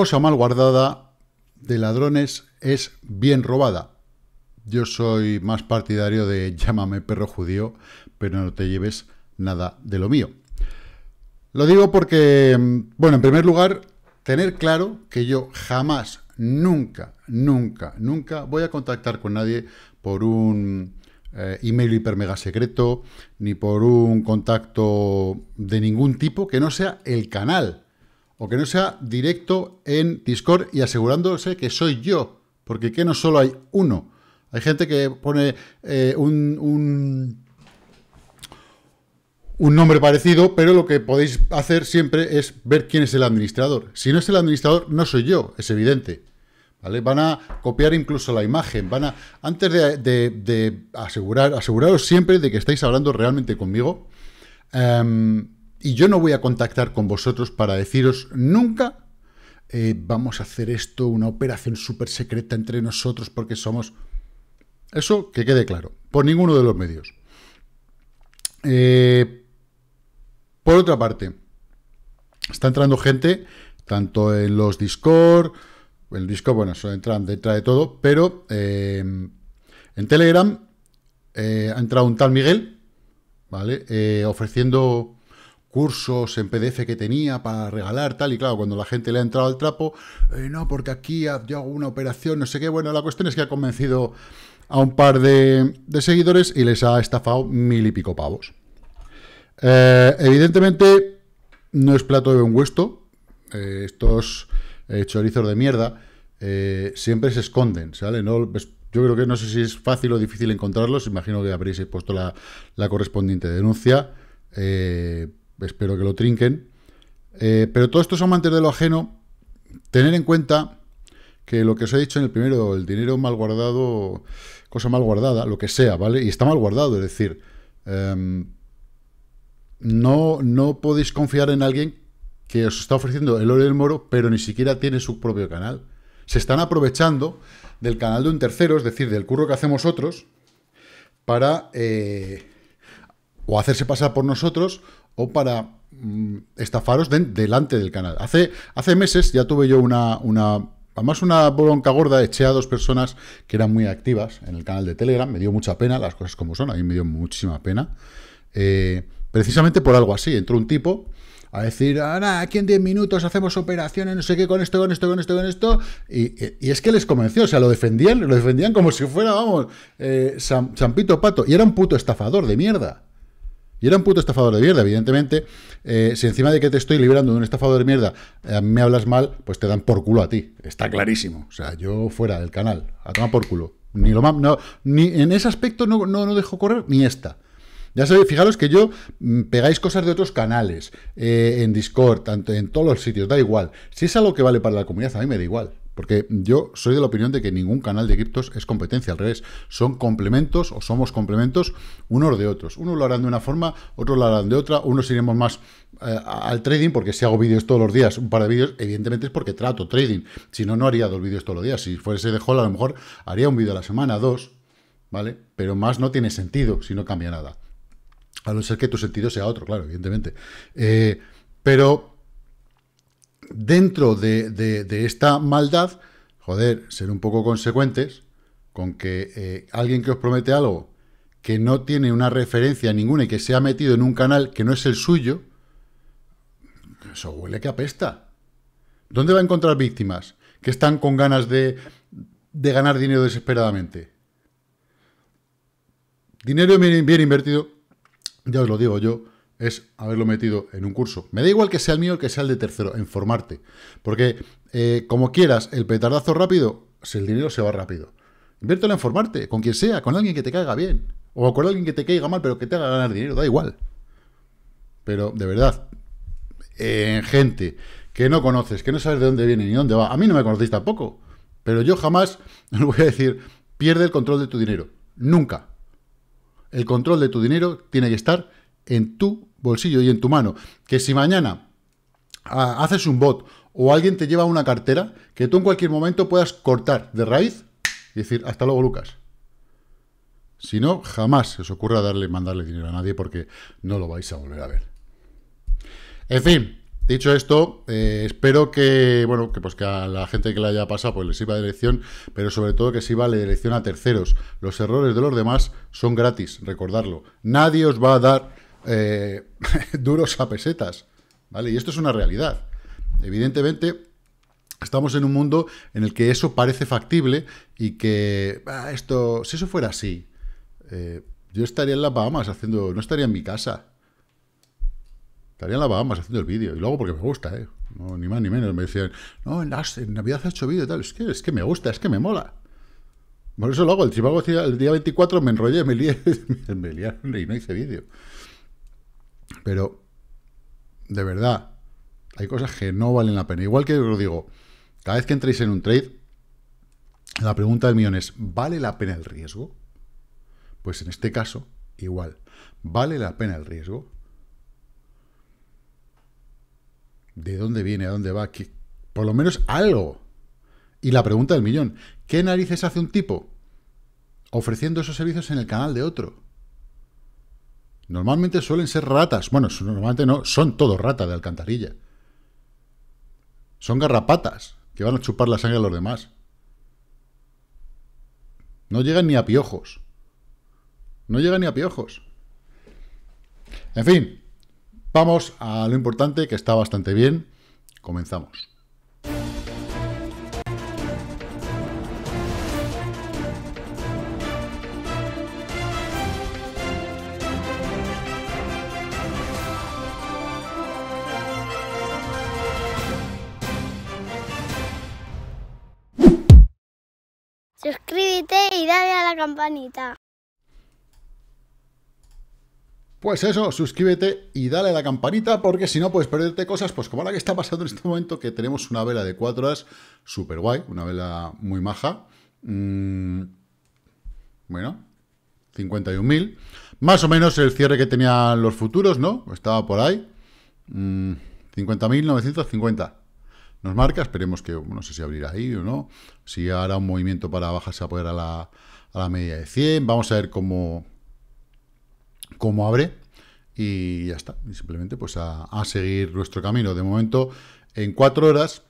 Cosa mal guardada de ladrones es bien robada. Yo soy más partidario de llámame perro judío, pero no te lleves nada de lo mío. Lo digo porque, bueno, en primer lugar, tener claro que yo jamás, nunca, nunca, nunca voy a contactar con nadie por un eh, email hiper mega secreto, ni por un contacto de ningún tipo que no sea el canal o que no sea directo en Discord y asegurándose que soy yo, porque que no solo hay uno. Hay gente que pone eh, un, nombre parecido, pero lo que podéis hacer siempre es ver quién es el administrador. Si no es el administrador, no soy yo, es evidente. ¿Vale? Van a copiar incluso la imagen, van a. Antes de, asegurar, aseguraros siempre de que estáis hablando realmente conmigo. Em, y yo no voy a contactar con vosotros para deciros nunca eh, vamos a hacer esto, una operación súper secreta entre nosotros porque somos... Eso que quede claro, por ninguno de los medios. Eh, por otra parte, está entrando gente, tanto en los Discord, el Discord, bueno, eso entran detrás de todo, pero eh, en Telegram ha entrado un tal Miguel, ¿vale? ofreciendo cursos en PDF que tenía para regalar, tal, y claro, cuando la gente le ha entrado al trapo, eh, no, porque aquí yo hago una operación, no sé qué, bueno, la cuestión es que ha convencido a un par de, seguidores y les ha estafado mil y pico pavos. Eh, evidentemente, no es plato de un huesto, eh, estos chorizos de mierda siempre se esconden, ¿sale? No, pues, yo creo que no sé si es fácil o difícil encontrarlos, imagino que habréis puesto la, la correspondiente denuncia, eh, espero que lo trinquen. Eh, pero todos estos amantes de lo ajeno, tener en cuenta que lo que os he dicho en el primero, el dinero mal guardado, cosa mal guardada, lo que sea, ¿vale? Y está mal guardado, es decir, em, no, no podéis confiar en alguien que os está ofreciendo el oro y el moro, pero ni siquiera tiene su propio canal. Se están aprovechando del canal de un tercero, es decir, del curro que hacemos otros, para eh, o hacerse pasar por nosotros o para mm, estafaros delante del canal. Hace, hace meses ya tuve yo una, una Además, una bronca gorda, eché a dos personas que eran muy activas en el canal de Telegram. Me dio mucha pena, las cosas como son, a mí me dio muchísima pena. Eh, precisamente por algo así. Entró un tipo a decir, ahora aquí en 10 minutos hacemos operaciones, no sé qué, con esto, con esto, con esto, con esto. Eh, y, es que les convenció, o sea, lo defendían, lo defendían como si fuera, vamos, eh, Pato. Y era un puto estafador de mierda. Y era un puto estafador de mierda, evidentemente. Eh, si encima de que te estoy liberando de un estafador de mierda, eh, me hablas mal, pues te dan por culo a ti. Está clarísimo. O sea, yo fuera del canal, a tomar por culo. Ni lo no, ni en ese aspecto no, no, dejo correr ni esta. Ya sabéis, fijaros que yo mm, pegáis cosas de otros canales, eh, en Discord, tanto en todos los sitios, da igual. Si es algo que vale para la comunidad, a mí me da igual. Porque yo soy de la opinión de que ningún canal de criptos es competencia, al revés, son complementos o somos complementos unos de otros. Unos lo harán de una forma, otros lo harán de otra, unos iremos más eh, al trading, porque si hago vídeos todos los días, un par de vídeos, evidentemente es porque trato trading. Si no, no haría dos vídeos todos los días. Si fuese de Hall, a lo mejor haría un vídeo a la semana, dos, ¿vale? Pero más no tiene sentido si no cambia nada. A no ser que tu sentido sea otro, claro, evidentemente. Eh, pero dentro de, esta maldad, joder, ser un poco consecuentes con que eh, alguien que os promete algo que no tiene una referencia ninguna y que se ha metido en un canal que no es el suyo, eso huele que apesta. ¿Dónde va a encontrar víctimas que están con ganas de, ganar dinero desesperadamente? Dinero bien invertido, ya os lo digo yo, es haberlo metido en un curso. Me da igual que sea el mío o que sea el de tercero, en formarte. Porque eh, como quieras, el petardazo rápido, si el dinero se va rápido. Inviértelo en formarte, con quien sea, con alguien que te caiga bien. O con alguien que te caiga mal, pero que te haga ganar dinero, da igual. Pero, de verdad, gente que no conoces, que no sabes de dónde viene ni dónde va, a mí no me conocéis tampoco. Pero yo jamás os voy a decir, pierde el control de tu dinero. Nunca. El control de tu dinero tiene que estar en tu bolsillo y en tu mano. Que si mañana ah, haces un bot o alguien te lleva una cartera, que tú en cualquier momento puedas cortar de raíz y decir, hasta luego Lucas. Si no, jamás se os ocurra darle, mandarle dinero a nadie porque no lo vais a volver a ver. En fin, dicho esto, eh, espero que, bueno, que pues que a la gente que la haya pasado pues les sirva de lección, pero sobre todo que sirva de lección a terceros. Los errores de los demás son gratis, recordarlo. Nadie os va a dar eh, duros a pesetas, ¿vale? Y esto es una realidad. Evidentemente, estamos en un mundo en el que eso parece factible y que esto, si eso fuera así, eh, yo estaría en las Bahamas haciendo, no estaría en mi casa. Estaría en las Bahamas haciendo el vídeo. Y luego porque me gusta, ¿eh? No, ni más ni menos. Me decían, no, en, Navidad has hecho vídeo y tal. Es que, es que me gusta, es que me mola. Por eso lo hago. El el día 24 me enrollé, me lié, me y no hice vídeo. Pero, de verdad, hay cosas que no valen la pena. Igual que os digo, cada vez que entréis en un trade, la pregunta del millón es, ¿vale la pena el riesgo? Pues en este caso, igual. ¿Vale la pena el riesgo? ¿De dónde viene? ¿A dónde va? Por lo menos algo. Y la pregunta del millón, ¿qué narices hace un tipo ofreciendo esos servicios en el canal de otro? Normalmente suelen ser ratas. Bueno, normalmente no, son todo ratas de alcantarilla. Son garrapatas que van a chupar la sangre a los demás. No llegan ni a piojos. No llegan ni a piojos. En fin, vamos a lo importante que está bastante bien. Comenzamos. campanita. Pues eso, suscríbete y dale a la campanita porque si no puedes perderte cosas, pues como la que está pasando en este momento que tenemos una vela de 4 horas, Super guay, una vela muy maja. Mm, bueno, 51.000. Más o menos el cierre que tenían los futuros, ¿no? Estaba por ahí. 50.950. Mm, Nos marca, esperemos que, no sé si abrirá ahí o no. Si hará un movimiento para bajarse a poder a la a la media de 100. Vamos a ver cómo, cómo abre y ya está. simplemente pues a, seguir nuestro camino. De momento, en cuatro horas,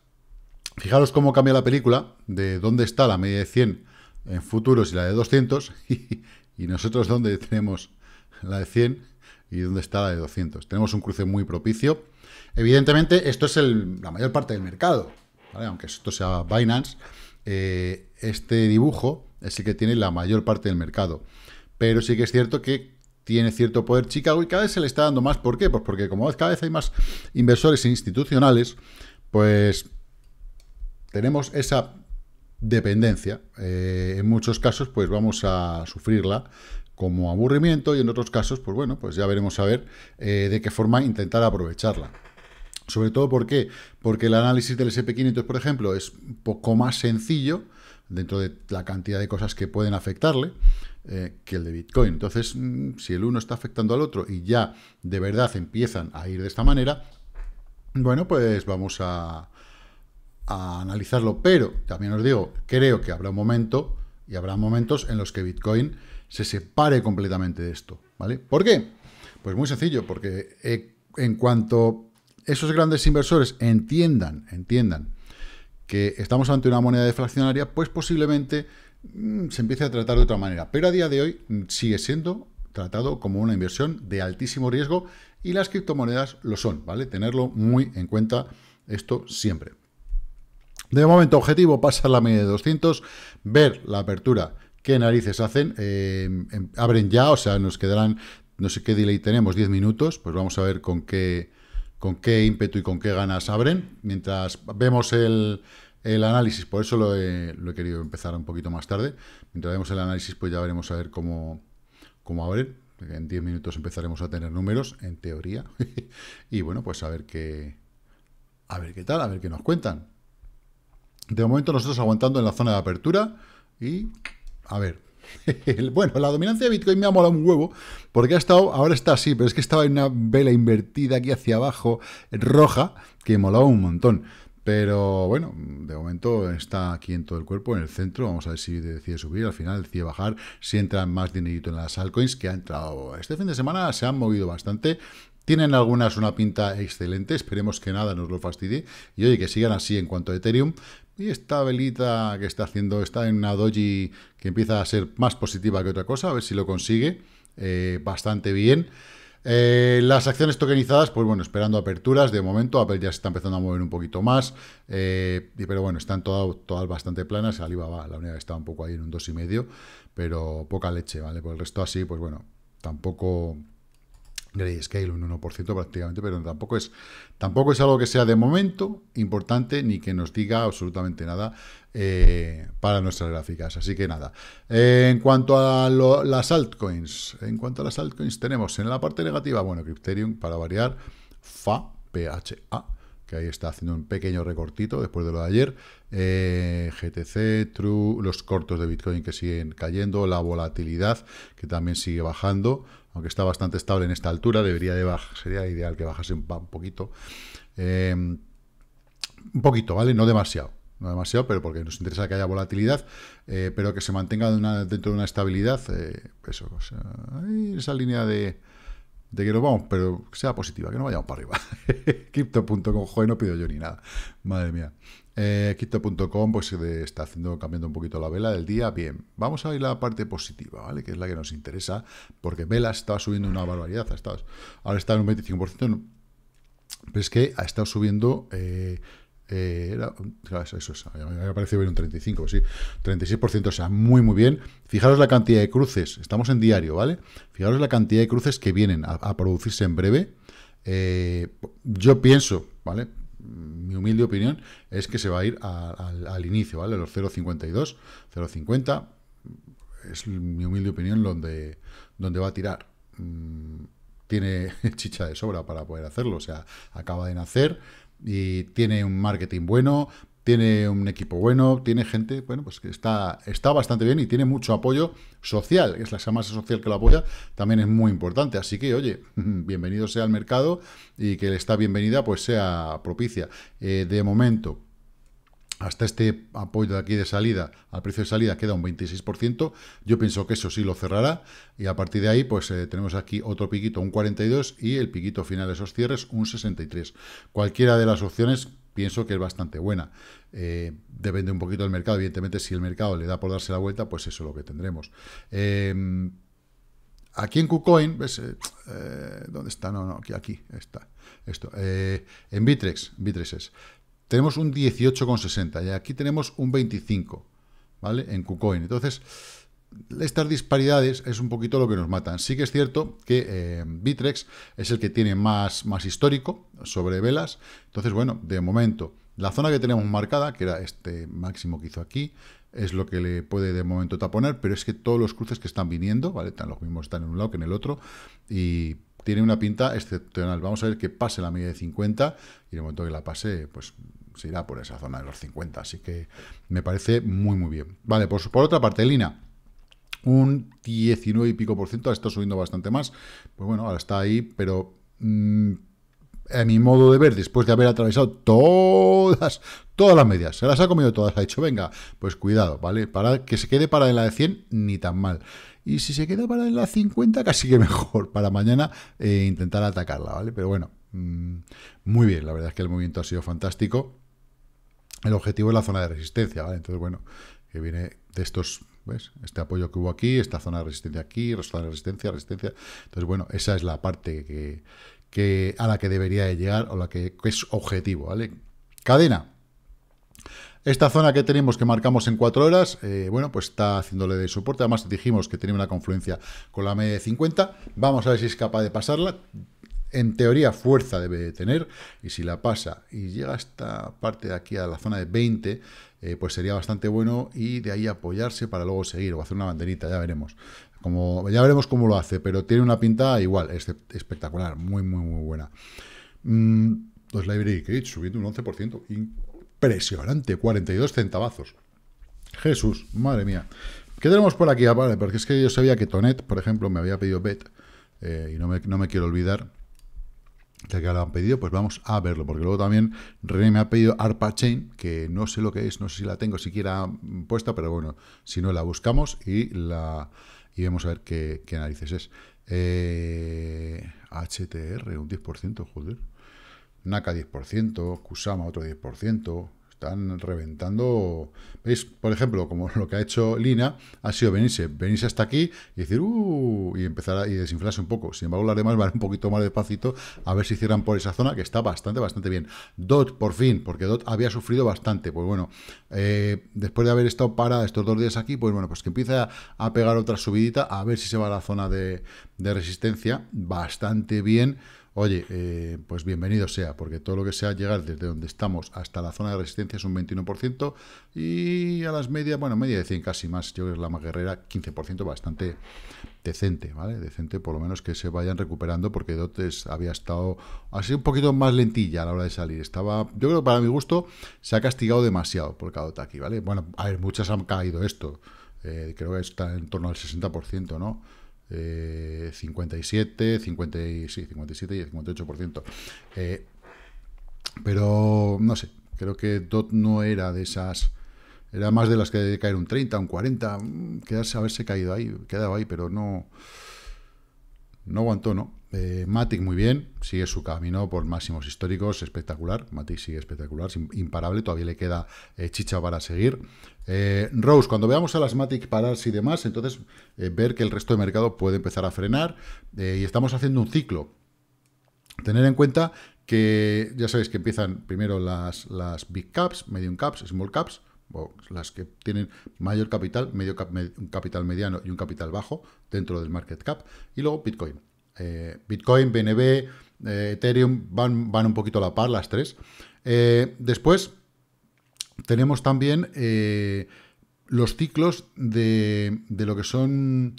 fijaros cómo cambia la película, de dónde está la media de 100 en futuros y la de 200, y, nosotros dónde tenemos la de 100 y dónde está la de 200. Tenemos un cruce muy propicio. Evidentemente, esto es la mayor parte del mercado, aunque esto sea Binance, eh, este dibujo es el que tiene la mayor parte del mercado. Pero sí que es cierto que tiene cierto poder Chicago y cada vez se le está dando más. ¿Por qué? Pues porque como cada vez hay más inversores institucionales, pues tenemos esa dependencia. Eh, en muchos casos, pues vamos a sufrirla como aburrimiento y en otros casos, pues bueno, pues ya veremos a ver eh, de qué forma intentar aprovecharla. Sobre todo, ¿por qué? Porque el análisis del SP500, por ejemplo, es un poco más sencillo dentro de la cantidad de cosas que pueden afectarle eh, que el de Bitcoin. Entonces, mm, si el uno está afectando al otro y ya de verdad empiezan a ir de esta manera, bueno, pues vamos a, analizarlo. Pero también os digo, creo que habrá un momento y habrá momentos en los que Bitcoin se separe completamente de esto. ¿vale? ¿Por qué? Pues muy sencillo, porque eh, en cuanto esos grandes inversores entiendan, entiendan que estamos ante una moneda deflacionaria, pues posiblemente mm, se empiece a tratar de otra manera. Pero a día de hoy mm, sigue siendo tratado como una inversión de altísimo riesgo y las criptomonedas lo son, ¿vale? Tenerlo muy en cuenta esto siempre. De momento, objetivo, pasar la media de 200, ver la apertura, qué narices hacen, eh, em, abren ya, o sea, nos quedarán, no sé qué delay tenemos, 10 minutos, pues vamos a ver con qué, con qué ímpetu y con qué ganas abren, mientras vemos el, análisis, por eso lo he, querido empezar un poquito más tarde, mientras vemos el análisis pues ya veremos a ver cómo, cómo abren, en 10 minutos empezaremos a tener números, en teoría, y bueno, pues a ver qué, a ver qué tal, a ver qué nos cuentan. De momento nosotros aguantando en la zona de apertura y a ver, bueno, la dominancia de Bitcoin me ha molado un huevo, porque ha estado, ahora está así, pero es que estaba en una vela invertida aquí hacia abajo, roja, que molaba un montón. Pero bueno, de momento está aquí en todo el cuerpo, en el centro. Vamos a ver si decide subir, al final decide bajar, si entra más dinerito en las altcoins que ha entrado. Este fin de semana se han movido bastante. Tienen algunas una pinta excelente, esperemos que nada nos lo fastidie. Y oye, que sigan así en cuanto a Ethereum. Y esta velita que está haciendo, está en una doji que empieza a ser más positiva que otra cosa, a ver si lo consigue eh, bastante bien. Eh, las acciones tokenizadas, pues bueno, esperando aperturas. De momento, Apple ya se está empezando a mover un poquito más. Eh, pero bueno, están todas, bastante planas. Alibaba, la unidad, estaba está un poco ahí en un 2,5, pero poca leche, ¿vale? Por el resto así, pues bueno, tampoco Grayscale un 1% prácticamente, pero tampoco es, tampoco es algo que sea de momento importante ni que nos diga absolutamente nada eh, para nuestras gráficas. Así que nada. Eh, en cuanto a las altcoins, en cuanto a las altcoins tenemos en la parte negativa, bueno, Crypterium para variar, FA, PHA, que ahí está haciendo un pequeño recortito después de lo de ayer. Eh, GTC, True, los cortos de Bitcoin que siguen cayendo, la volatilidad que también sigue bajando, aunque está bastante estable en esta altura, debería de bajar, sería ideal que bajase un, poquito. Eh, un poquito, ¿vale? No demasiado. No demasiado, pero porque nos interesa que haya volatilidad, eh, pero que se mantenga dentro de una estabilidad, eso, esa línea de, de que nos vamos, pero sea positiva, que no vayamos para arriba. Crypto.com, joder, no pido yo ni nada. Madre mía. Eh, Crypto.com, pues se está haciendo, cambiando un poquito la vela del día. Bien, vamos a ir la parte positiva, ¿vale? Que es la que nos interesa, porque vela está subiendo una barbaridad. ahora está en un 25%. Pero es que ha estado subiendo eh, eh, era, eso, me ha parecido un 35, sí, 36%, o sea, muy, muy bien. Fijaros la cantidad de cruces, estamos en diario, ¿vale? Fijaros la cantidad de cruces que vienen a, producirse en breve. Eh, yo pienso, ¿vale? Mi humilde opinión es que se va a ir al inicio, ¿vale? Los 0,52, 0,50, es mi humilde opinión donde, donde va a tirar. Mm, tiene chicha de sobra para poder hacerlo, o sea, acaba de nacer y tiene un marketing bueno, tiene un equipo bueno, tiene gente, bueno, pues que está, está bastante bien y tiene mucho apoyo social, es la masa social que lo apoya, también es muy importante. Así que, oye, bienvenido sea al mercado y que esta bienvenida pues sea propicia. Eh, de momento, hasta este apoyo de aquí de salida, al precio de salida queda un 26%, yo pienso que eso sí lo cerrará, y a partir de ahí pues eh, tenemos aquí otro piquito, un 42, y el piquito final de esos cierres, un 63. Cualquiera de las opciones pienso que es bastante buena. Eh, depende un poquito del mercado, evidentemente si el mercado le da por darse la vuelta, pues eso es lo que tendremos. Eh, aquí en KuCoin, ¿ves? ¿Dónde está? No, no, aquí, está. Esto. en Bitrex, Bitrex es tenemos un 18,60 y aquí tenemos un 25, ¿vale? En KuCoin. Entonces, estas disparidades es un poquito lo que nos matan. Sí que es cierto que eh, Bitrex es el que tiene más, más histórico sobre velas. Entonces, bueno, de momento, la zona que tenemos marcada, que era este máximo que hizo aquí, es lo que le puede de momento taponar, pero es que todos los cruces que están viniendo, ¿vale? Están los mismos están en un lado que en el otro, y tiene una pinta excepcional. Vamos a ver que pase la media de 50, y en el momento que la pase, pues se irá por esa zona de los 50, así que me parece muy, muy bien. Vale, pues por otra parte, Lina, un 19 y pico por ciento, está subiendo bastante más, pues bueno, ahora está ahí, pero... Mm, a mi modo de ver, después de haber atravesado todas, todas las medias, se las ha comido todas, ha dicho, venga, pues cuidado, ¿vale? Para que se quede para en la de 100, ni tan mal. Y si se queda para en la 50, casi que mejor, para mañana eh, intentar atacarla, ¿vale? Pero bueno, Mm, muy bien, la verdad es que el movimiento ha sido fantástico. El objetivo es la zona de resistencia, ¿vale? Entonces, bueno, que viene de estos, ¿ves? Este apoyo que hubo aquí, esta zona de resistencia aquí, zona de resistencia, resistencia. Entonces, bueno, esa es la parte que, a la que debería de llegar o la que, es objetivo, ¿vale? Cadena. Esta zona que tenemos, que marcamos en 4 horas, eh, bueno, pues está haciéndole de soporte. Además, dijimos que tiene una confluencia con la media de 50. Vamos a ver si es capaz de pasarla en teoría fuerza debe de tener, y si la pasa y llega a esta parte de aquí a la zona de 20, eh, pues sería bastante bueno y de ahí apoyarse para luego seguir o hacer una banderita, ya veremos. Como, ya veremos cómo lo hace, pero tiene una pinta igual, es espectacular, muy, muy, muy buena. Mm, los Library Cage subiendo un 11%, impresionante, 42 centavazos. Jesús, madre mía. ¿Qué tenemos por aquí? Ah, vale, porque es que yo sabía que Tonet, por ejemplo, me había pedido Bet, eh, y no me quiero olvidar que ahora han pedido, pues vamos a verlo, porque luego también René me ha pedido ARPA Chain, que no sé lo que es, no sé si la tengo siquiera puesta, pero bueno, si no la buscamos y la y vamos a ver qué, qué narices es. HTR, eh, un 10%, joder. NACA 10%, Kusama otro 10%, están reventando. ¿Veis? Por ejemplo, como lo que ha hecho Lina, ha sido venirse, venirse hasta aquí y decir, uh, y empezar a desinflarse un poco. Sin embargo, las demás van un poquito más despacito a ver si cierran por esa zona, que está bastante, bastante bien. DOT, por fin, porque DOT había sufrido bastante. Pues bueno, eh, después de haber estado parada estos dos días aquí, pues bueno, pues que empieza a pegar otra subidita, a ver si se va a la zona de, de resistencia. Bastante bien. Oye, eh, pues bienvenido sea, porque todo lo que sea llegar desde donde estamos hasta la zona de resistencia es un 21%, y a las medias, bueno, media de 100 casi más, yo creo que es la más guerrera, 15%, bastante decente, ¿vale? Decente, por lo menos que se vayan recuperando, porque Dotes había estado así un poquito más lentilla a la hora de salir. Estaba, yo creo que para mi gusto, se ha castigado demasiado por cada aquí, ¿vale? Bueno, a ver, muchas han caído esto. Eh, creo que está en torno al 60%, ¿no? 57, 50, 57 y 58%. Eh, pero no sé, creo que DOT no era de esas... Era más de las que caer un 30, un 40, mm, quedarse, haberse caído ahí, quedado ahí, pero no, no aguantó, ¿no? Eh, Matic muy bien, sigue su camino por máximos históricos, espectacular. Matic sigue espectacular, imparable, todavía le queda eh, chicha para seguir. Eh, Rose, cuando veamos a las Matic pararse y demás, entonces ver que el resto de mercado puede empezar a frenar y estamos haciendo un ciclo. Tener en cuenta que ya sabéis que empiezan primero las, las big caps, medium caps, small caps, o las que tienen mayor capital, medio un capital mediano y un capital bajo dentro del market cap, y luego Bitcoin. Eh, Bitcoin, BNB, eh, Ethereum van, un poquito a la par las tres. Eh, después tenemos también los ciclos de, lo que son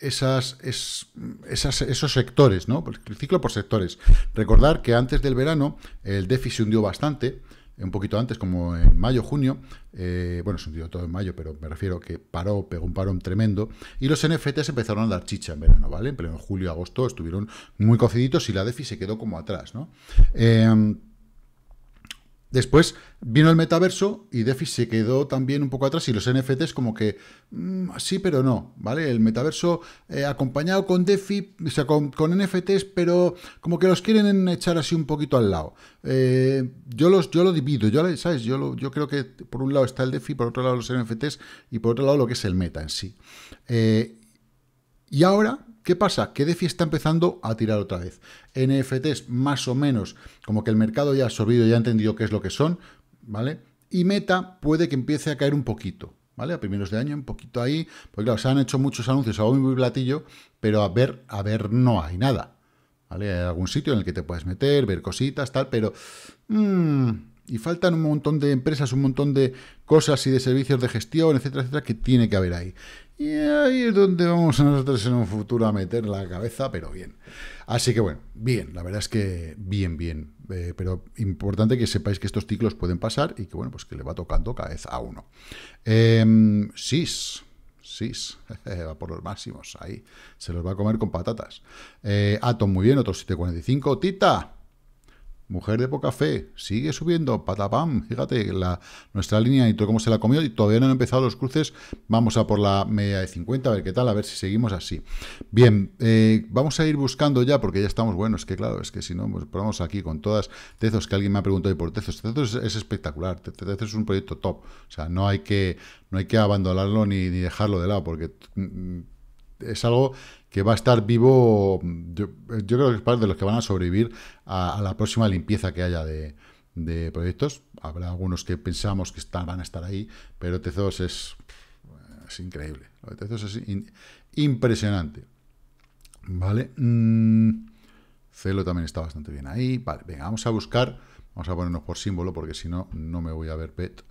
esas, esos sectores, ¿no? El ciclo por sectores. Recordar que antes del verano el déficit hundió bastante un poquito antes, como en mayo, junio, eh, bueno, sentido todo en mayo, pero me refiero que paró, pegó un parón tremendo, y los NFTs empezaron a dar chicha en verano, ¿vale? En pleno julio, agosto estuvieron muy cociditos y la DeFi se quedó como atrás, ¿no? Em, Después vino el metaverso y DeFi se quedó también un poco atrás y los NFTs como que mm, sí, pero no, ¿vale? El metaverso eh, acompañado con DeFi, o sea, con, NFTs, pero como que los quieren echar así un poquito al lado. Eh, yo, los, yo lo divido, yo, ¿sabes? Yo, yo creo que por un lado está el DeFi, por otro lado los NFTs y por otro lado lo que es el meta en sí. Eh, y ahora ¿Qué pasa? Que DeFi está empezando a tirar otra vez. NFTs más o menos, como que el mercado ya ha absorbido, ya ha entendido qué es lo que son, ¿vale? Y Meta puede que empiece a caer un poquito, ¿vale? A primeros de año, un poquito ahí. Porque, claro, se han hecho muchos anuncios a muy platillo, pero a ver, a ver, no hay nada. ¿Vale? Hay algún sitio en el que te puedes meter, ver cositas, tal, pero... Mm, y faltan un montón de empresas, un montón de cosas y de servicios de gestión, etcétera, etcétera, que tiene que haber ahí. Y ahí es donde vamos nosotros en un futuro a meter la cabeza, pero bien. Así que bueno, bien, la verdad es que bien, bien. Eh, pero importante que sepáis que estos ciclos pueden pasar y que bueno, pues que le va tocando cabeza a uno. Em, SIS, SIS, va por los máximos, ahí. Se los va a comer con patatas. Eh, Atom muy bien, otro 745. Tita, mujer de poca fe, sigue subiendo, patapam, fíjate, nuestra línea y todo cómo se la comió y todavía no han empezado los cruces, vamos a por la media de 50, a ver qué tal, a ver si seguimos así. Bien, eh, vamos a ir buscando ya, porque ya estamos, buenos. es que claro, es que si no, pues ponemos aquí con todas, Tezos, que alguien me ha preguntado y por Tezos, Tezos es, espectacular, Tezos es un proyecto top, o sea, no hay que, no hay que abandonarlo ni dejarlo de lado, porque mm, es algo que va a estar vivo, yo, creo que es parte de los que van a sobrevivir a, la próxima limpieza que haya de, proyectos. Habrá algunos que pensamos que están, van a estar ahí, pero Tezos es, es increíble. Tezos es impresionante. ¿Vale? Mm, Celo también está bastante bien ahí. Vale, venga, vamos a buscar, vamos a ponernos por símbolo porque si no, no me voy a ver pet.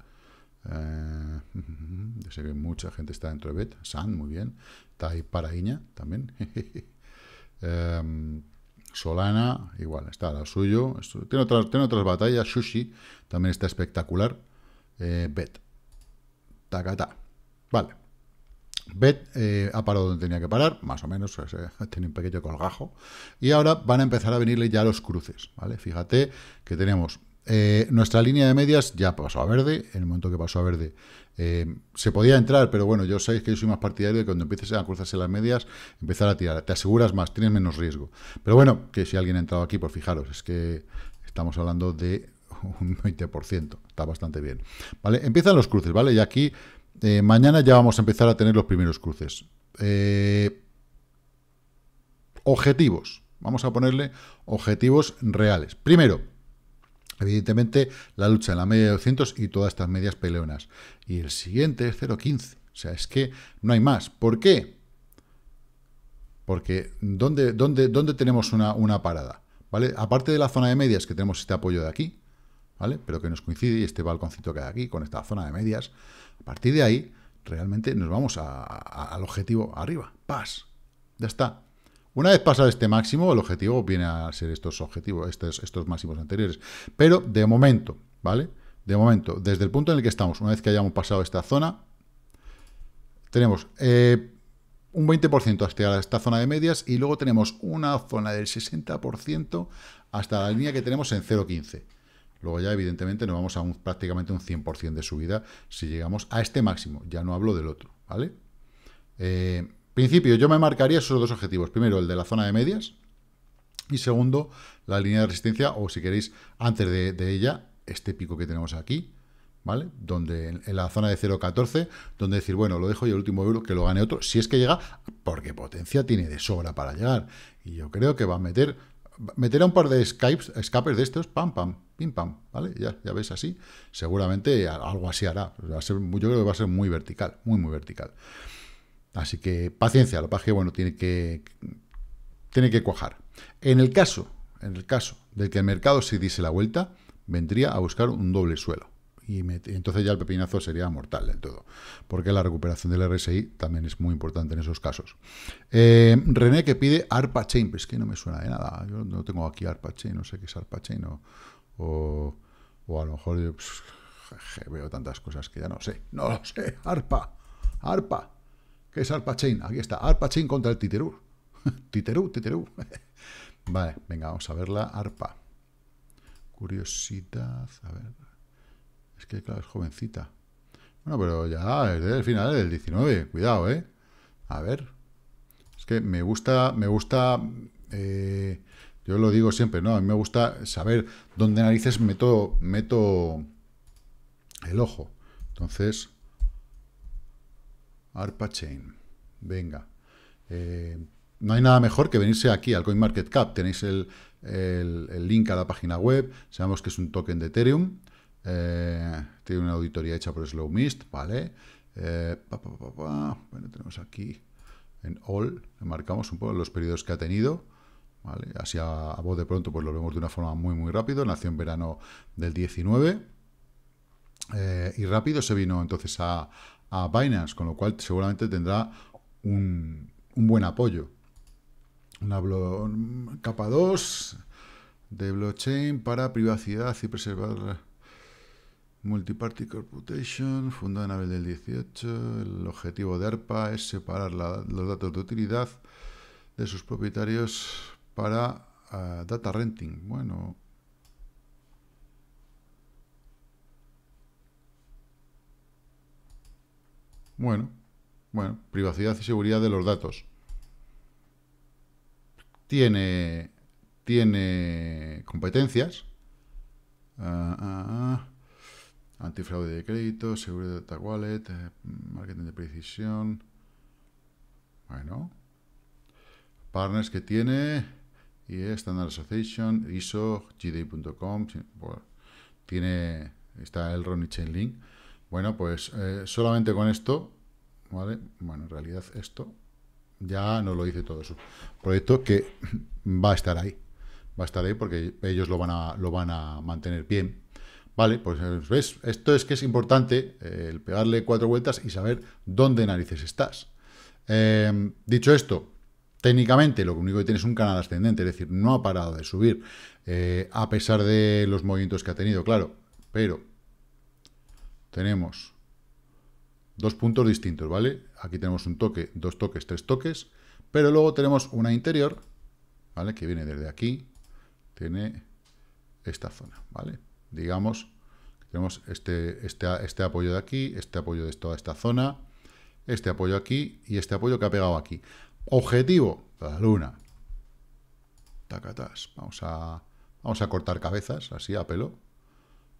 Eh, que mucha gente está dentro de BET. San, muy bien. Está ahí Paraíña también. Em, Solana, igual, está a lo suyo. Tiene otras, tiene otras batallas. Sushi también está espectacular. Eh, Bet. Tacata. Vale. Bet eh, ha parado donde tenía que parar, más o menos, tiene un pequeño colgajo. Y ahora van a empezar a venirle ya los cruces, ¿vale? Fíjate que tenemos eh, nuestra línea de medias ya pasó a verde. En el momento que pasó a verde eh, se podía entrar, pero bueno, yo sabéis que yo soy más partidario de cuando empieces a cruzarse las medias, empezar a tirar. Te aseguras más, tienes menos riesgo. Pero bueno, que si alguien ha entrado aquí, pues fijaros, es que estamos hablando de un 20%. Está bastante bien. ¿Vale? Empiezan los cruces, ¿vale? Y aquí eh, mañana ya vamos a empezar a tener los primeros cruces. objetivos. Vamos a ponerle objetivos reales. Primero, Evidentemente, la lucha en la media de 200 y todas estas medias peleonas. Y el siguiente es 0,15. O sea, es que no hay más. ¿Por qué? Porque ¿dónde, dónde, dónde tenemos una, una parada? ¿Vale? Aparte de la zona de medias que tenemos este apoyo de aquí, ¿vale? Pero que nos coincide y este balconcito que hay aquí con esta zona de medias. A partir de ahí, realmente nos vamos al objetivo arriba. ¡Paz! Ya está. Una vez pasado este máximo, el objetivo viene a ser estos objetivos, estos, máximos anteriores. Pero de momento, ¿vale? De momento, desde el punto en el que estamos, una vez que hayamos pasado esta zona, tenemos eh, un 20% hasta esta zona de medias y luego tenemos una zona del 60% hasta la línea que tenemos en 0.15. Luego ya, evidentemente, nos vamos a un, prácticamente un 100% de subida si llegamos a este máximo. Ya no hablo del otro, ¿vale? Eh, principio yo me marcaría esos dos objetivos. Primero, el de la zona de medias. Y segundo, la línea de resistencia, o si queréis, antes de, ella, este pico que tenemos aquí, ¿vale? Donde en, la zona de 0.14, donde decir, bueno, lo dejo y el último euro que lo gane otro, si es que llega, porque potencia tiene de sobra para llegar. Y yo creo que va a meter, meterá un par de escapes, escapes de estos, pam, pam, pim, pam, ¿vale? Ya, ya ves así, seguramente algo así hará. Va a ser, yo creo que va a ser muy vertical, muy, muy vertical. Así que paciencia, la página, bueno, tiene que, tiene que cuajar. En el caso, en el caso de que el mercado se diese la vuelta, vendría a buscar un doble suelo. Y entonces ya el pepinazo sería mortal del todo, porque la recuperación del RSI también es muy importante en esos casos. Eh, René que pide ARPA Chain, es que no me suena de nada. Yo no tengo aquí ARPA Chain, no sé qué es ARPA Chain, o, o, a lo mejor veo tantas cosas que ya no sé. No lo sé, ARPA, ARPA. ¿Qué es Arpa Aquí está, Arpa contra el Titerú. titerú, Titerú. vale, venga, vamos a ver la arpa. Curiosidad, a ver. Es que, claro, es jovencita. Bueno, pero ya es del final del 19, cuidado, ¿eh? A ver. Es que me gusta, me gusta... Eh, yo lo digo siempre, ¿no? A mí me gusta saber dónde narices meto, meto el ojo. Entonces, ARPA Chain. Venga. Eh, no hay nada mejor que venirse aquí al CoinMarketCap. Tenéis el, el, el, link a la página web. Sabemos que es un token de Ethereum. Eh, tiene una auditoría hecha por SlowMist. ¿vale? Eh, bueno, tenemos aquí en All, marcamos un poco los periodos que ha tenido. Así a, voz de pronto pues lo vemos de una forma muy, muy rápido. Nació en verano del 19. y rápido se vino entonces a, a Binance, con lo cual seguramente tendrá un, un buen apoyo. Una capa 2 de blockchain para privacidad y preservar multiparty computation, fundada en abril del 18. El objetivo de ARPA es separar los datos de utilidad de sus propietarios para ah, data renting. Bueno, Bueno, bueno, privacidad y seguridad de los datos. Tiene, tiene competencias. Ah, ah, ah. Antifraude de crédito, seguridad de data wallet, eh, marketing de precisión. Bueno. Partners que tiene. Y e Standard Association, ISO, GDI.com. tiene. Está el Ronnie Chainlink. Bueno, pues eh, solamente con esto, ¿vale? Bueno, en realidad esto ya no lo dice todo eso. Proyecto que va a estar ahí. Va a estar ahí porque ellos lo van a, lo van a mantener bien. Vale, pues eh, ves, esto es que es importante eh, el pegarle cuatro vueltas y saber dónde narices estás. Em, dicho esto, técnicamente lo único que tiene es un canal ascendente, es decir, no ha parado de subir, a pesar de los movimientos que ha tenido, claro, pero tenemos dos puntos distintos, ¿vale? Aquí tenemos un toque, dos toques, tres toques, pero luego tenemos una interior, ¿vale? Que viene desde aquí, tiene esta zona, ¿vale? Digamos, tenemos este, este, este apoyo de aquí, este apoyo de toda esta zona, este apoyo aquí y este apoyo que ha pegado aquí. Objetivo, la luna. Vamos a, vamos a cortar cabezas, así a pelo,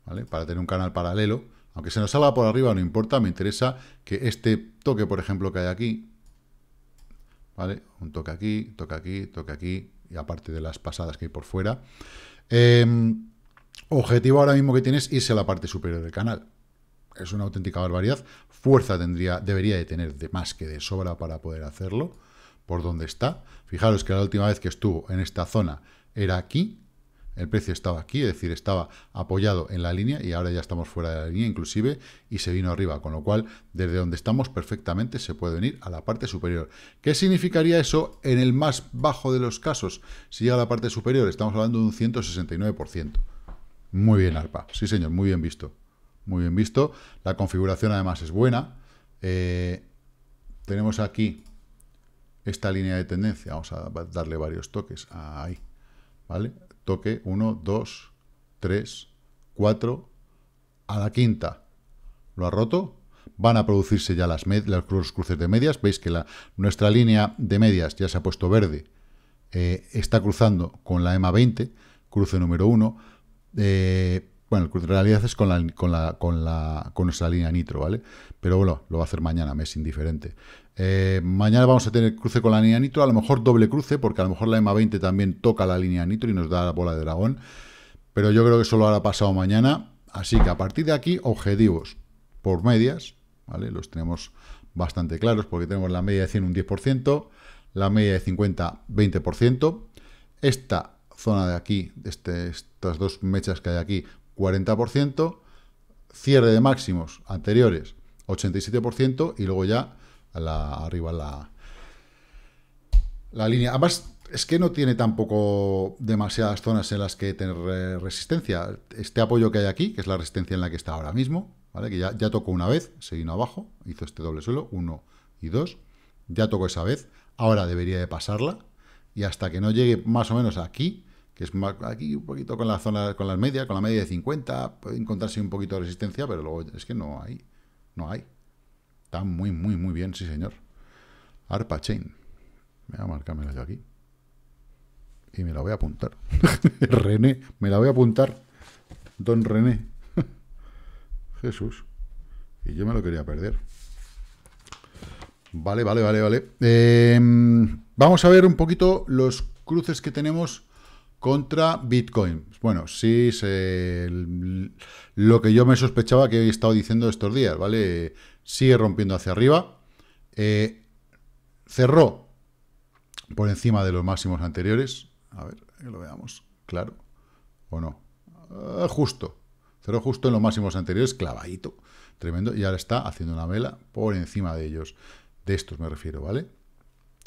¿vale? Para tener un canal paralelo aunque se nos salga por arriba, no importa, me interesa que este toque, por ejemplo, que hay aquí, ¿vale? Un toque aquí, toque aquí, toque aquí, y aparte de las pasadas que hay por fuera. Em, objetivo ahora mismo que tienes, irse a la parte superior del canal. Es una auténtica barbaridad. Fuerza tendría, debería de tener de más que de sobra para poder hacerlo, por donde está. Fijaros que la última vez que estuvo en esta zona era aquí, el precio estaba aquí, es decir, estaba apoyado en la línea y ahora ya estamos fuera de la línea inclusive y se vino arriba, con lo cual desde donde estamos perfectamente se puede venir a la parte superior. ¿Qué significaría eso en el más bajo de los casos? Si llega a la parte superior, estamos hablando de un 169%. Muy bien, ARPA. Sí, señor, muy bien visto. Muy bien visto. La configuración además es buena. Eh, tenemos aquí esta línea de tendencia. Vamos a darle varios toques. Ahí. ¿Vale? que 1, 2, 3, 4, a la quinta. ¿Lo ha roto? Van a producirse ya las los cruces de medias. Veis que la, nuestra línea de medias ya se ha puesto verde. Eh, está cruzando con la EMA 20, cruce número 1. Bueno, el realidad es con la, con, la, con, la, nuestra línea nitro, ¿vale? Pero bueno, lo va a hacer mañana, me es indiferente. Eh, mañana vamos a tener cruce con la línea nitro, a lo mejor doble cruce, porque a lo mejor la EMA 20 también toca la línea nitro y nos da la bola de dragón. Pero yo creo que eso lo hará pasado mañana. Así que a partir de aquí, objetivos por medias, ¿vale? Los tenemos bastante claros, porque tenemos la media de 100 un 10%, la media de 50 20%, esta zona de aquí, este, estas dos mechas que hay aquí, 40%, cierre de máximos anteriores 87% y luego ya la, arriba la, la línea. Además, es que no tiene tampoco demasiadas zonas en las que tener eh, resistencia. Este apoyo que hay aquí, que es la resistencia en la que está ahora mismo, que ya, ya tocó una vez, se vino abajo, hizo este doble suelo, 1 y 2, ya tocó esa vez, ahora debería de pasarla, y hasta que no llegue más o menos aquí, que es más aquí un poquito con la zona, con las medias, con la media de 50, puede encontrarse un poquito de resistencia, pero luego es que no hay, no hay. Está muy, muy, muy bien, sí señor. ARPA Chain. Voy a marcármela yo aquí. Y me la voy a apuntar. René, me la voy a apuntar. Don René. Jesús. Y yo me lo quería perder. Vale, vale, vale, vale. Em, vamos a ver un poquito los cruces que tenemos contra Bitcoin. Bueno, sí es lo que yo me sospechaba que he estado diciendo estos días, ¿vale? Sigue rompiendo hacia arriba. Eh, cerró por encima de los máximos anteriores. A ver, que lo veamos. Claro. ¿O no? Eh, justo. Cerró justo en los máximos anteriores, clavadito. Tremendo. Y ahora está haciendo una vela por encima de ellos. De estos me refiero, ¿vale?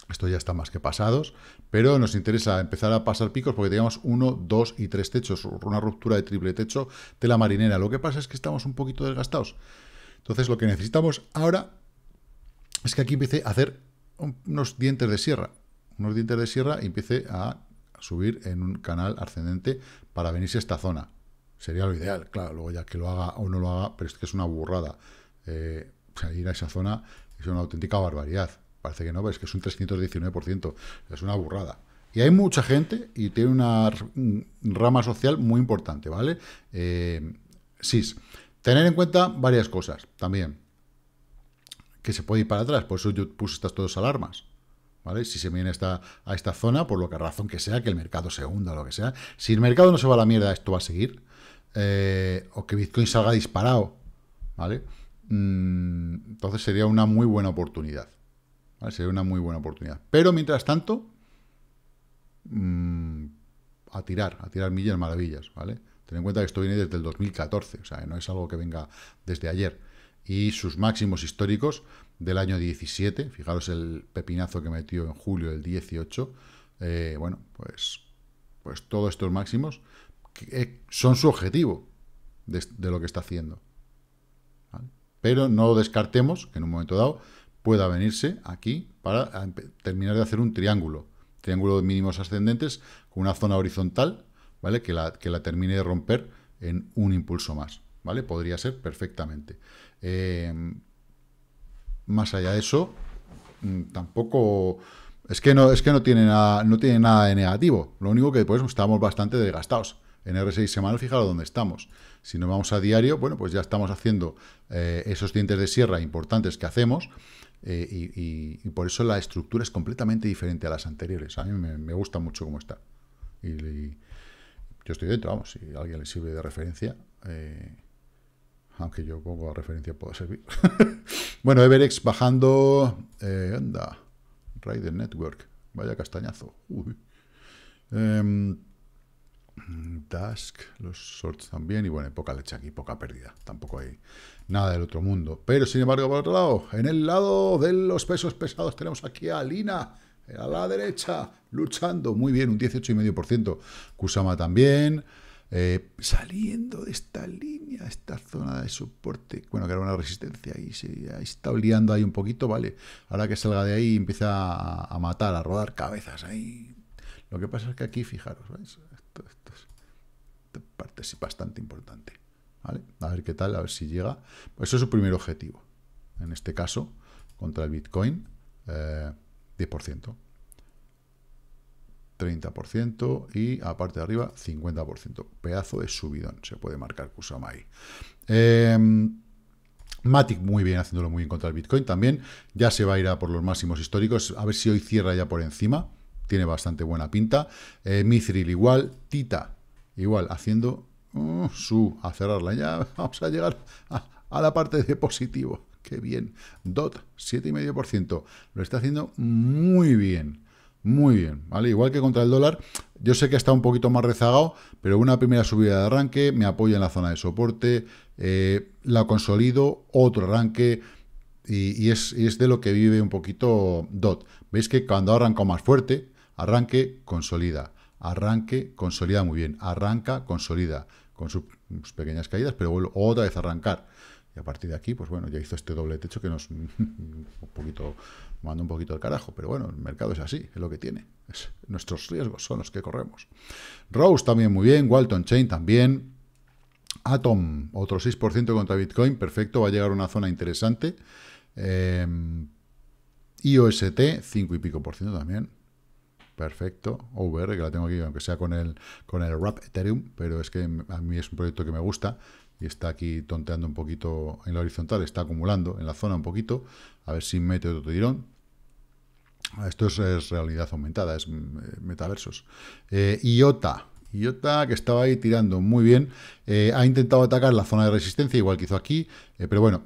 Esto ya está más que pasados, pero nos interesa empezar a pasar picos porque teníamos uno, dos y tres techos, una ruptura de triple techo de la marinera. Lo que pasa es que estamos un poquito desgastados. Entonces lo que necesitamos ahora es que aquí empiece a hacer unos dientes de sierra, unos dientes de sierra y empiece a subir en un canal ascendente para venirse a esta zona. Sería lo ideal, claro, luego ya que lo haga o no lo haga, pero es que es una burrada. Eh, ir a esa zona es una auténtica barbaridad. Parece que no, pero es que es un 319%. Es una burrada. Y hay mucha gente y tiene una mm, rama social muy importante, ¿vale? Eh, SIS. Tener en cuenta varias cosas también. Que se puede ir para atrás, por eso yo puse estas dos alarmas. ¿Vale? Si se viene esta, a esta zona, por lo que razón que sea, que el mercado se hunda o lo que sea. Si el mercado no se va a la mierda, esto va a seguir. Eh, o que Bitcoin salga disparado, ¿vale? Mm, entonces sería una muy buena oportunidad. Ah, sería una muy buena oportunidad. Pero mientras tanto, mm, a tirar, a tirar millas maravillas, ¿vale? Ten en cuenta que esto viene desde el 2014, o sea, no es algo que venga desde ayer. Y sus máximos históricos del año 17, fijaros el pepinazo que metió en julio del 18, eh, bueno, pues, pues todos estos máximos eh, son su objetivo de, lo que está haciendo. Pero no descartemos que en un momento dado pueda venirse aquí para terminar de hacer un triángulo. Triángulo de mínimos ascendentes con una zona horizontal, ¿vale? Que la, termine de romper en un impulso más, ¿vale? Podría ser perfectamente. Em, más allá de eso, mm, tampoco... Es que no, es que no tiene nada, no tiene nada de negativo. Lo único que pues estamos bastante desgastados. En R6 Semana, fijaros dónde estamos. Si nos vamos a diario, bueno, pues ya estamos haciendo eh, esos dientes de sierra importantes que hacemos. Eh, y, por eso la estructura es completamente diferente a las anteriores. A mí me, gusta mucho cómo está. yo estoy dentro, vamos, si a alguien le sirve de referencia, eh, aunque yo la referencia puedo servir. bueno, Everex bajando, eh, anda, Rider Network, vaya castañazo. Uy. Em, Mm, Dusk, los shorts también, y bueno, hay poca leche aquí, poca pérdida, tampoco hay nada del otro mundo. Pero sin embargo, por otro lado, en el lado de los pesos pesados tenemos aquí a Lina, eh, a la derecha, luchando muy bien, un 18,5%. Kusama también, eh, saliendo de esta línea, esta zona de soporte, bueno, que era una resistencia y se está liando ahí un poquito, vale. Ahora que salga de ahí empieza a, matar, a rodar cabezas ahí. Lo que pasa es que aquí, fijaros, ¿veis? parte es bastante importante. ¿vale? A ver qué tal, a ver si llega. eso es su primer objetivo. En este caso, contra el Bitcoin, 10%. Eh, 30% y aparte de arriba 50%. Pedazo de subidón, se puede marcar Kusama ahí. Em, Matic muy bien, haciéndolo muy bien contra el Bitcoin también. Ya se va a ir a por los máximos históricos, a ver si hoy cierra ya por encima. Tiene bastante buena pinta. Eh, Mithril igual, Tita Igual, haciendo uh, su, a cerrarla. Ya vamos a llegar a, la parte de positivo. ¡Qué bien! DOT, 7,5%. Lo está haciendo muy bien. Muy bien, ¿vale? Igual que contra el dólar, yo sé que está un poquito más rezagado, pero una primera subida de arranque, me apoya en la zona de soporte, eh, la consolido, otro arranque, y, es, de lo que vive un poquito DOT. Veis que cuando arranca más fuerte, arranque, consolida arranque, consolida muy bien, arranca, consolida, con sus pequeñas caídas, pero vuelve otra vez a arrancar. Y a partir de aquí, pues bueno, ya hizo este doble techo que nos un poquito manda un poquito al carajo. Pero bueno, el mercado es así, es lo que tiene. nuestros riesgos son los que corremos. Rose también muy bien, Walton Chain también. Atom, otro 6% contra Bitcoin, perfecto, va a llegar a una zona interesante. Em, IOST, 5 y pico por ciento también, perfecto. Over, que la tengo aquí, aunque sea con el, con el Wrap Ethereum, pero es que a mí es un proyecto que me gusta y está aquí tonteando un poquito en la horizontal, está acumulando en la zona un poquito, a ver si mete otro tirón. Esto es, realidad aumentada, es eh, metaversos. Eh, IOTA, IOTA que estaba ahí tirando muy bien, eh, ha intentado atacar la zona de resistencia, igual que hizo aquí, pero bueno,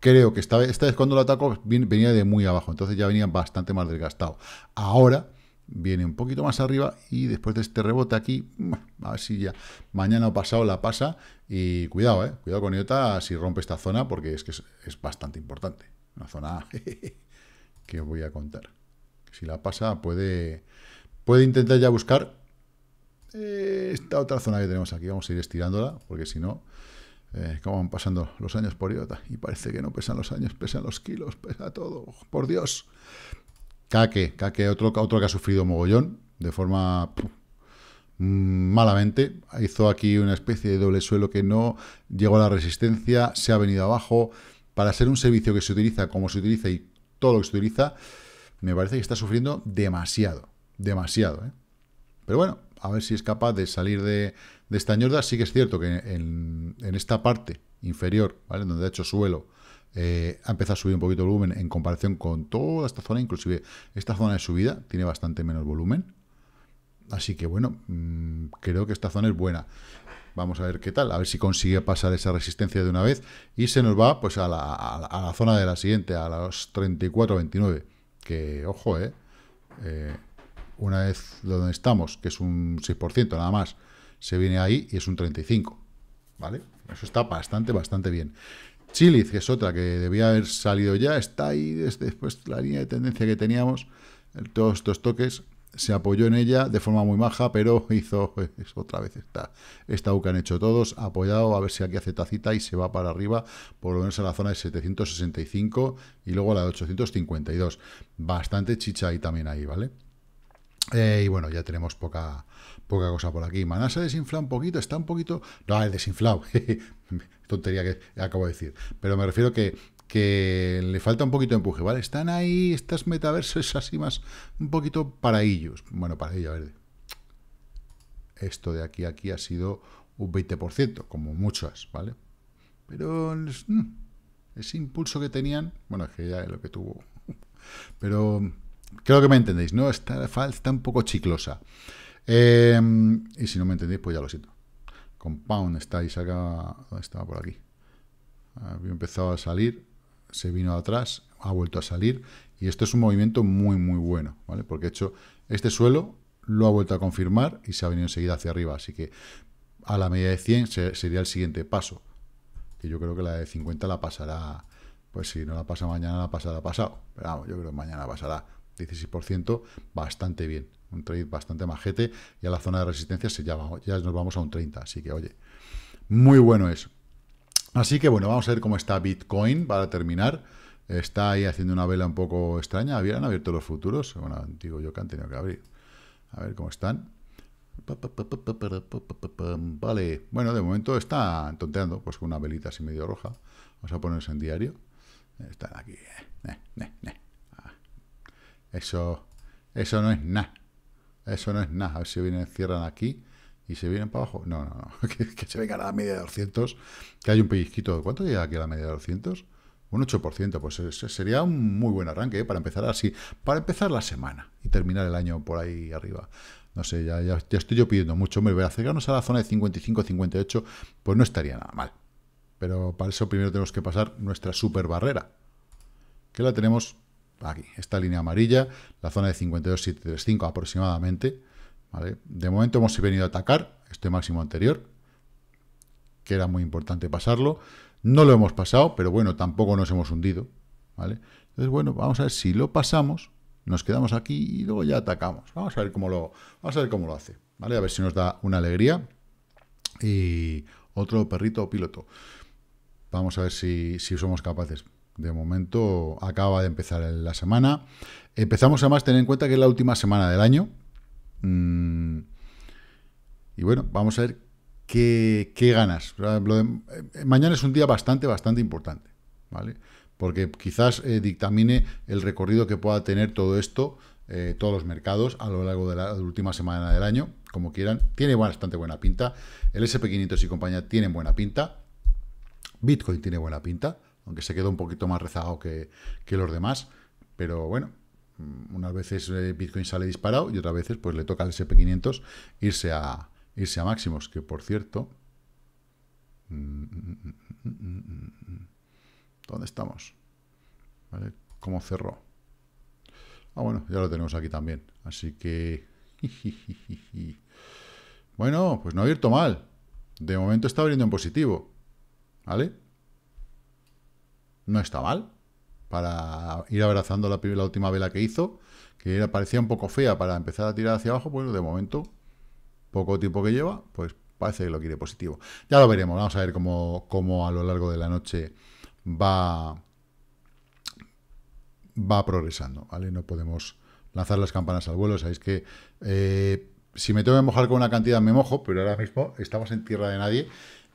creo que esta, vez cuando lo ataco venía de muy abajo, entonces ya venía bastante más desgastado. Ahora viene un poquito más arriba y después de este rebote aquí, mm, a ver si ya mañana o pasado la pasa y cuidado, eh, cuidado con Iota si rompe esta zona porque es que es, bastante importante, una zona que voy a contar. Si la pasa puede, puede intentar ya buscar eh, esta otra zona que tenemos aquí, vamos a ir estirándola porque si no eh, cómo van pasando los años por Iota. Y parece que no pesan los años, pesan los kilos, pesa todo. por Dios. caque, caque, otro, otro que ha sufrido mogollón, de forma mm, malamente. Hizo aquí una especie de doble suelo que no llegó a la resistencia, se ha venido abajo. Para ser un servicio que se utiliza como se utiliza y todo lo que se utiliza, me parece que está sufriendo demasiado, demasiado. ¿eh? Pero bueno, a ver si es capaz de salir de, de esta ñorda sí que es cierto que en, esta parte inferior, ¿vale? Donde ha hecho suelo, eh, ha empezado a subir un poquito el volumen en comparación con toda esta zona, inclusive esta zona de subida tiene bastante menos volumen. Así que bueno, mm, creo que esta zona es buena. Vamos a ver qué tal, a ver si consigue pasar esa resistencia de una vez y se nos va pues a la, a la, zona de la siguiente, a los 34-29. Que, ojo, eh, eh, una vez donde estamos, que es un 6% nada más, se viene ahí y es un 35, ¿vale? Eso está bastante, bastante bien. Chiliz, que es otra que debía haber salido ya, está ahí desde después pues, la línea de tendencia que teníamos, todos estos toques, se apoyó en ella de forma muy maja, pero hizo otra vez esta, esta que han hecho todos, apoyado, a ver si aquí hace tacita y se va para arriba, por lo menos a la zona de 765 y luego a la de 852. Bastante chicha ahí también ahí, ¿vale? Eh, y bueno, ya tenemos poca, poca cosa por aquí. Maná se desinfla un poquito, está un poquito... No, ha desinflado. Tontería que acabo de decir. Pero me refiero que, que le falta un poquito de empuje, ¿vale? Están ahí estas metaversos así más un poquito para ellos. Bueno, para ellos, a Esto de aquí a aquí ha sido un 20%, como muchas, ¿vale? Pero mm, ese impulso que tenían, bueno, es que ya es lo que tuvo. Pero creo que me entendéis, ¿no? Está, está un poco chiclosa. Em, y si no me entendéis, pues ya lo siento. Compound está y saca... estaba? Por aquí. Había ah, empezado a salir, se vino atrás, ha vuelto a salir. Y esto es un movimiento muy, muy bueno, ¿vale? Porque he hecho este suelo, lo ha vuelto a confirmar y se ha venido enseguida hacia arriba. Así que a la media de 100 sería el siguiente paso. Que yo creo que la de 50 la pasará... Pues si no la pasa mañana, la pasará pasado. Pero vamos, yo creo que mañana pasará 16%, bastante bien un trade bastante majete, y a la zona de resistencia se llama, ya nos vamos a un 30, así que oye, muy bueno eso. Así que bueno, vamos a ver cómo está Bitcoin para terminar. Está ahí haciendo una vela un poco extraña. ¿Habían abierto los futuros? Bueno, digo yo que han tenido que abrir. A ver cómo están. Vale, bueno, de momento está tonteando, pues con una velita así medio roja. Vamos a ponerse en diario. Están aquí. Eh, eh, eh, ah. Eso, eso no es nada. Eso no es nada. A ver si vienen, cierran aquí y se vienen para abajo. No, no, no. Que, se venga a la media de 200. Que hay un pellizquito. ¿Cuánto llega aquí a la media de 200? Un 8%. Pues sería un muy buen arranque ¿eh? para empezar así. Para empezar la semana y terminar el año por ahí arriba. No sé, ya, ya, estoy yo pidiendo mucho. a acercarnos a la zona de 55, 58, pues no estaría nada mal. Pero para eso primero tenemos que pasar nuestra super barrera. Que la tenemos aquí, esta línea amarilla, la zona de 52,735 aproximadamente. ¿vale? De momento hemos venido a atacar este máximo anterior, que era muy importante pasarlo. No lo hemos pasado, pero bueno, tampoco nos hemos hundido. ¿vale? Entonces, bueno, vamos a ver si lo pasamos, nos quedamos aquí y luego ya atacamos. Vamos a ver cómo lo, a ver cómo lo hace. ¿vale? A ver si nos da una alegría. Y otro perrito piloto. Vamos a ver si, si somos capaces. De momento acaba de empezar la semana. Empezamos además, tener en cuenta que es la última semana del año. Mm, y bueno, vamos a ver qué, ganas. Eh, mañana es un día bastante, bastante importante, ¿vale? Porque quizás eh, dictamine el recorrido que pueda tener todo esto, eh, todos los mercados a lo largo de la, de la última semana del año, como quieran. Tiene bastante buena pinta. El SP500 y compañía tienen buena pinta. Bitcoin tiene buena pinta aunque se quedó un poquito más rezagado que, los demás, pero bueno, mm, unas veces eh, Bitcoin sale disparado y otras veces pues le toca al SP500 irse a, irse a máximos, que por cierto... Mm, mm, ¿Dónde estamos? ¿Cómo cerró? Ah, bueno, ya lo tenemos aquí también. Así que... Bueno, pues no ha abierto mal. De momento está abriendo en positivo. ¿Vale? no está mal para ir abrazando la, última vela que hizo, que era, parecía un poco fea para empezar a tirar hacia abajo, pues de momento, poco tiempo que lleva, pues parece que lo quiere positivo. Ya lo veremos, vamos a ver cómo, a lo largo de la noche va, va progresando, ¿vale? No podemos lanzar las campanas al vuelo, sabéis que eh, si me tengo que mojar con una cantidad me mojo, pero ahora mismo estamos en tierra de nadie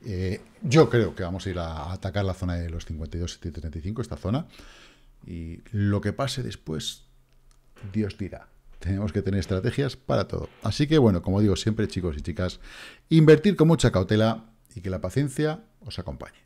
eh, yo creo que vamos a ir a atacar la zona de los 52, 735, esta zona. Y lo que pase después, Dios dirá. Tenemos que tener estrategias para todo. Así que, bueno, como digo siempre, chicos y chicas, invertir con mucha cautela y que la paciencia os acompañe.